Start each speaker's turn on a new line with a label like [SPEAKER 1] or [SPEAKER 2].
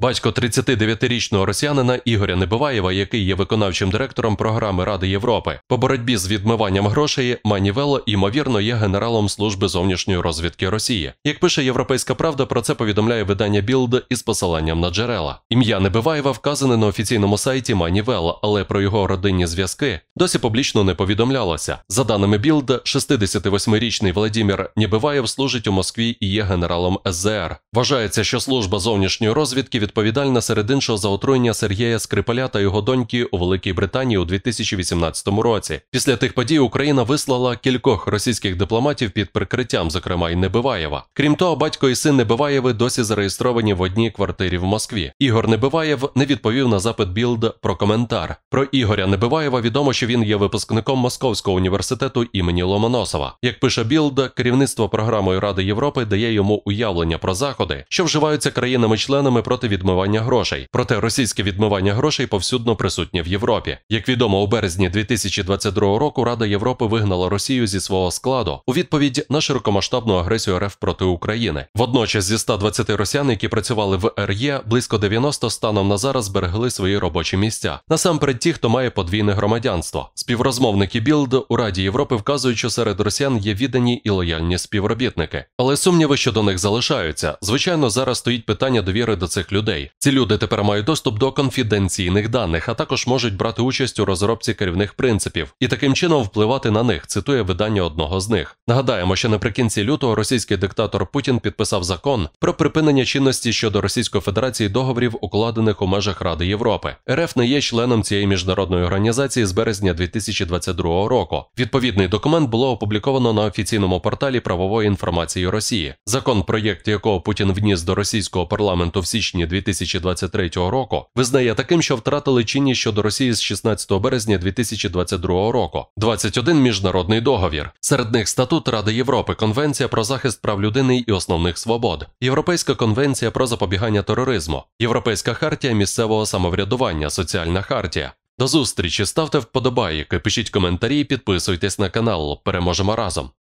[SPEAKER 1] Батько 39-річного росіянина Ігоря Небиваєва, який є виконавчим директором програми Ради Європи по боротьбі з відмиванням грошей, Манівело ймовірно є генералом служби зовнішньої розвідки Росії. Як пише Європейська Правда, про це повідомляє видання Білд із посиланням на джерела. Ім'я Небиваєва вказане на офіційному сайті Манівело, але про його родинні зв'язки досі публічно не повідомлялося. За даними Білд, 68-річний Владімір Небиваєв служить у Москві і є генералом СЗР. Вважається, що служба зовнішньої розвідки від відповідальна серед іншого за отруєння Сергія Скрипаля та його доньки у Великій Британії у 2018 році. Після тих подій Україна вислала кількох російських дипломатів під прикриттям, зокрема й Небиваєва. Крім того, батько і син Небиваєви досі зареєстровані в одній квартирі в Москві. Ігор Небиваєв не відповів на запит Білд про коментар. Про Ігоря Небиваєва відомо, що він є випускником Московського університету імені Ломоносова. Як пише Білд, керівництво програмою Ради Європи дає йому уявлення про заходи, що вживаються країнами-членами проти від відмивання грошей, проте російське відмивання грошей повсюдно присутнє в Європі. Як відомо, у березні 2022 року Рада Європи вигнала Росію зі свого складу у відповідь на широкомасштабну агресію РФ проти України. Водночас зі 120 росіян, які працювали в РЄ, близько 90 станом на зараз зберегли свої робочі місця. Насамперед, ті, хто має подвійне громадянство. Співрозмовники Білд у Раді Європи вказують, що серед росіян є віддані і лояльні співробітники, але сумніви щодо них залишаються. Звичайно, зараз стоїть питання довіри до цих людей людей. Ці люди тепер мають доступ до конфіденційних даних, а також можуть брати участь у розробці керівних принципів і таким чином впливати на них. Цитує видання одного з них. Нагадаємо, що наприкінці лютого російський диктатор Путін підписав закон про припинення чинності щодо Російської Федерації договорів, укладених у межах Ради Європи. РФ не є членом цієї міжнародної організації з березня 2022 року. Відповідний документ було опубліковано на офіційному порталі правової інформації Росії. Закон, проєкт якого Путін вніс до російського парламенту в січні. 2023 року визнає таким, що втратили чинність щодо Росії з 16 березня 2022 року. 21 міжнародний договір. Серед них статут Ради Європи, Конвенція про захист прав людини і основних свобод, Європейська конвенція про запобігання тероризму, Європейська хартія місцевого самоврядування, соціальна хартія. До зустрічі ставте вподобайки, пишіть коментарі, підписуйтесь на канал. Переможемо разом.